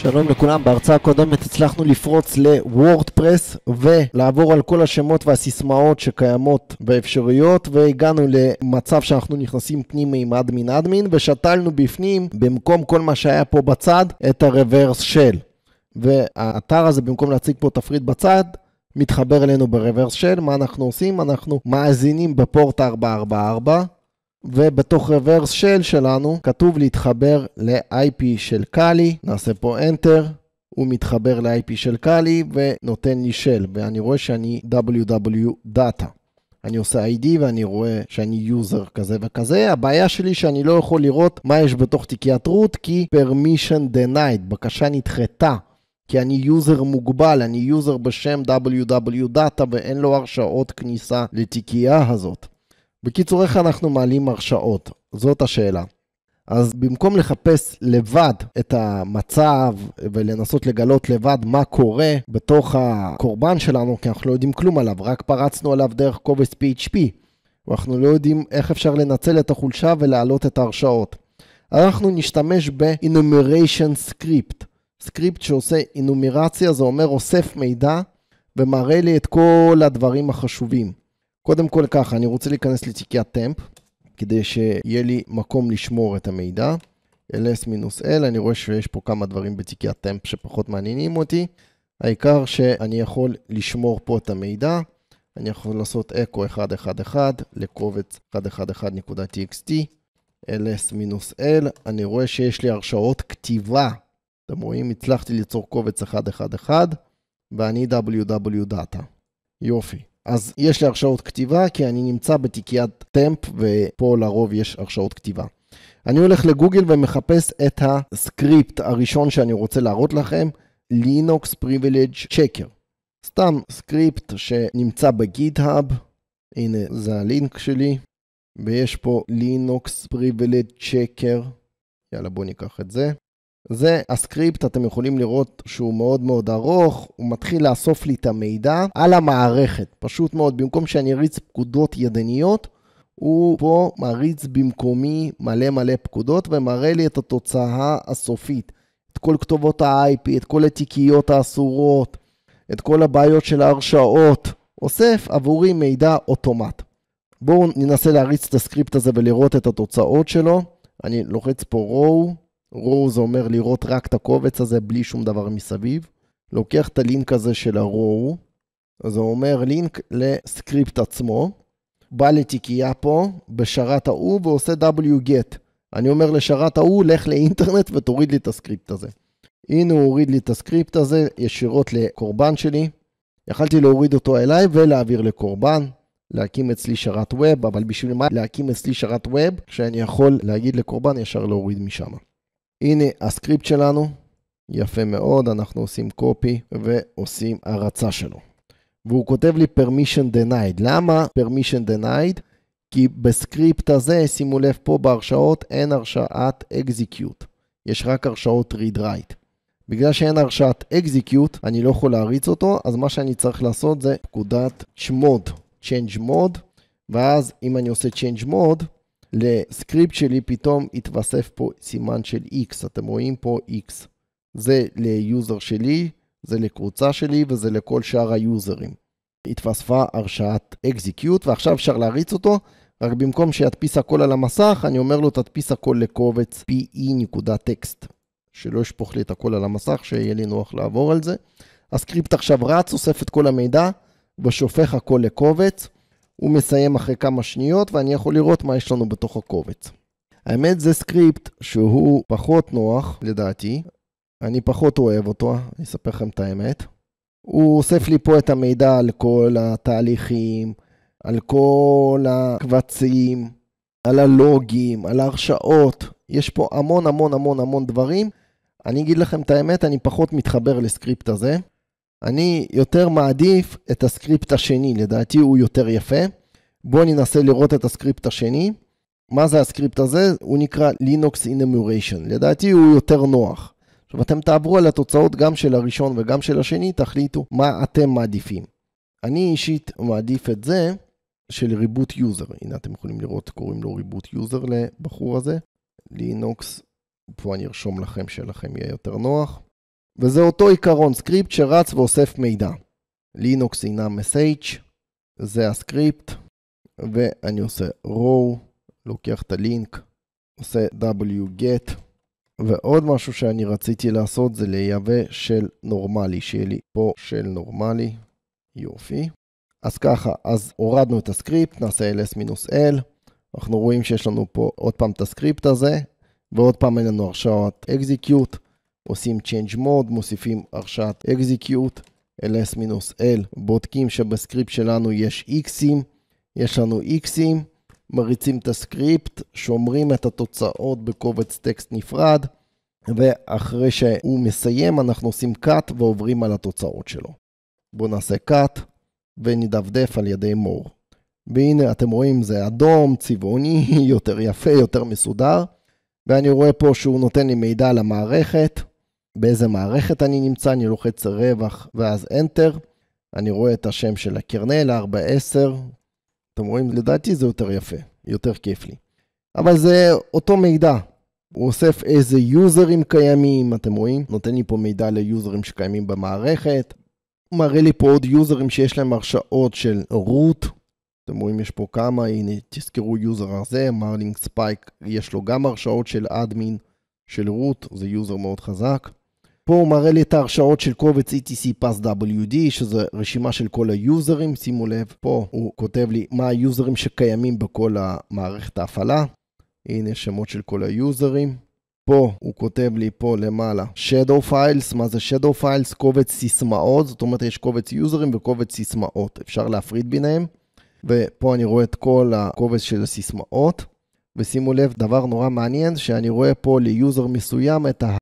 שלום לכולם, בהרצאה הקודמת הצלחנו לפרוץ לוורדפרס ולעבור על כל השמות והסיסמאות שקיימות ואפשרויות והגענו למצב שאנחנו נכנסים פנימה עם אדמין אדמין ושתלנו בפנים במקום כל מה שהיה פה בצד את הרוורס של והאתר הזה במקום להציג פה תפריט בצד מתחבר אלינו ברוורס של מה אנחנו עושים? אנחנו מאזינים בפורט 444 ובתוך reverse shell שלנו כתוב להתחבר ל-IP של קאלי, נעשה פה Enter, הוא מתחבר ל-IP של קאלי ונותן לי shell, ואני רואה שאני www-data. אני עושה ID ואני רואה שאני יוזר כזה וכזה. הבעיה שלי שאני לא יכול לראות מה יש בתוך תיקיית רות, כי permission denied, בקשה נדחתה. כי אני יוזר מוגבל, אני יוזר בשם www.data ואין לו הרשאות כניסה לתיקייה הזאת. בקיצור, איך אנחנו מעלים הרשאות? זאת השאלה. אז במקום לחפש לבד את המצב ולנסות לגלות לבד מה קורה בתוך הקורבן שלנו, כי אנחנו לא יודעים כלום עליו, רק פרצנו עליו דרך קובץ PHP, ואנחנו לא יודעים איך אפשר לנצל את החולשה ולהעלות את ההרשאות. אנחנו נשתמש ב-Enumeration Script. סקריפט שעושה אינומרציה, זה אומר אוסף מידע ומראה לי את כל הדברים החשובים. קודם כל ככה, אני רוצה להיכנס לתיקיית טמפ, כדי שיהיה לי מקום לשמור את המידע. ls-l, אני רואה שיש פה כמה דברים בתיקיית טמפ שפחות מעניינים אותי. העיקר שאני יכול לשמור פה את המידע. אני יכול לעשות אקו 111 לקובץ 111.txt, ls-l, אני רואה שיש לי הרשאות כתיבה. אתם רואים, הצלחתי ליצור קובץ 111 ואני www.data. יופי. אז יש לי הרשאות כתיבה, כי אני נמצא בתיקיית טמפ, ופה לרוב יש הרשאות כתיבה. אני הולך לגוגל ומחפש את הסקריפט הראשון שאני רוצה להראות לכם, Linux Privilege Checker. סתם סקריפט שנמצא בגיט-האב, הנה זה הלינק שלי, ויש פה Linux Privilege Checker, יאללה בואו ניקח את זה. זה הסקריפט, אתם יכולים לראות שהוא מאוד מאוד ארוך, הוא מתחיל לאסוף לי את המידע על המערכת, פשוט מאוד, במקום שאני אריץ פקודות ידניות, הוא פה מריץ במקומי מלא מלא פקודות ומראה לי את התוצאה הסופית, את כל כתובות ה-IP, את כל התיקיות האסורות, את כל הבעיות של ההרשאות, אוסף עבורי מידע אוטומט. בואו ננסה להריץ את הסקריפט הזה ולראות את התוצאות שלו. אני לוחץ פה row. רו זה אומר לראות רק את הקובץ הזה בלי שום דבר מסביב. לוקח את הלינק הזה של הרו, זה אומר לינק לסקריפט עצמו. בא לתיקייה פה, בשרת ההוא, ועושה wget. אני אומר לשרת ההוא, לך לאינטרנט ותוריד לי את הסקריפט הזה. הנה הוא הוריד לי את הסקריפט הזה ישירות לקורבן שלי. יכלתי להוריד אותו אליי ולהעביר לקורבן, להקים אצלי שרת ווב, אבל בשביל מה להקים אצלי שרת ווב, כשאני יכול להגיד לקורבן ישר להוריד משם. הנה הסקריפט שלנו, יפה מאוד, אנחנו עושים קופי ועושים הרצה שלו. והוא כותב לי permission denied. למה permission denied? כי בסקריפט הזה, שימו לב פה בהרשאות, אין הרשאת execute. יש רק הרשאות read-write. בגלל שאין הרשאת execute, אני לא יכול להריץ אותו, אז מה שאני צריך לעשות זה פקודת שמוד, change mode, ואז אם אני עושה change mode, לסקריפט שלי פתאום התווסף פה סימן של x, אתם רואים פה x. זה ליוזר שלי, זה לקבוצה שלי וזה לכל שאר היוזרים. התווספה הרשאת אקזיקיוט ועכשיו אפשר להריץ אותו, רק במקום שידפיס הכל על המסך, אני אומר לו תדפיס הכל לקובץ pe.text. שלא ישפוך לי את הכל על המסך, שיהיה לי נוח לעבור על זה. הסקריפט עכשיו רץ, אוסף את כל המידע ושופך הכל לקובץ. הוא מסיים אחרי כמה שניות ואני יכול לראות מה יש לנו בתוך הקובץ. האמת זה סקריפט שהוא פחות נוח לדעתי, אני פחות אוהב אותו, אני אספר לכם את האמת. הוא אוסף לי פה את המידע על כל התהליכים, על כל הקבצים, על הלוגים, על ההרשאות. יש פה המון המון המון המון דברים. אני אגיד לכם את האמת, אני פחות מתחבר לסקריפט הזה. אני יותר מעדיף את הסקריפט השני, לדעתי הוא יותר יפה. בואו ננסה לראות את הסקריפט השני. מה זה הסקריפט הזה? הוא נקרא Linux Enumeration. לדעתי הוא יותר נוח. עכשיו אתם תעברו על התוצאות גם של הראשון וגם של השני, תחליטו מה אתם מעדיפים. אני אישית מעדיף את זה של ריבוט יוזר. הנה אתם יכולים לראות, קוראים לו ריבוט יוזר לבחור הזה. Linux, פה אני ארשום לכם שלכם יהיה יותר נוח. וזה אותו עיקרון, סקריפט שרץ ואוסף מידע. לינוקס הינה msh, זה הסקריפט, ואני עושה row, לוקח את הלינק, עושה wget, ועוד משהו שאני רציתי לעשות זה לייבא של נורמלי, שיהיה לי פה של נורמלי, יופי. אז ככה, אז הורדנו את הסקריפט, נעשה ls-l, אנחנו רואים שיש לנו פה עוד פעם את הסקריפט הזה, ועוד פעם אין לנו הרשאות execute. עושים Change Mode, מוסיפים הרשאת Execute, ls-l, בודקים שבסקריפט שלנו יש Xים, יש לנו Xים, מריצים את הסקריפט, שומרים את התוצאות בקובץ טקסט נפרד, ואחרי שהוא מסיים אנחנו עושים cut ועוברים על התוצאות שלו. בואו נעשה cut ונדפדף על ידי מור. והנה אתם רואים זה אדום, צבעוני, יותר יפה, יותר מסודר, ואני רואה פה שהוא נותן לי מידע על המערכת, באיזה מערכת אני נמצא, אני לוחץ רווח ואז Enter, אני רואה את השם של הקרנל, 410, אתם רואים, לדעתי זה יותר יפה, יותר כיף לי. אבל זה אותו מידע, הוא אוסף איזה יוזרים קיימים, אתם רואים? נותן לי פה מידע ליוזרים שקיימים במערכת. הוא מראה לי פה עוד יוזרים שיש להם הרשאות של root. אתם רואים, יש פה כמה, הנה, תזכרו יוזר הזה, מרלינג ספייק, יש לו גם הרשאות של אדמין של רות, זה יוזר מאוד חזק. פה הוא מראה לי את ההרשאות של קובץ etc wd שזה רשימה של כל היוזרים, שימו לב, פה הוא כותב לי מה היוזרים שקיימים בכל המערכת ההפעלה. הנה שמות של כל היוזרים. פה הוא כותב לי פה למעלה shadow files, מה זה shadow files? קובץ סיסמאות, זאת אומרת יש קובץ יוזרים וקובץ סיסמאות, אפשר להפריד ביניהם. ופה אני רואה את כל הקובץ של הסיסמאות. ושימו לב, דבר נורא מעניין, שאני רואה פה ליוזר מסוים את ה...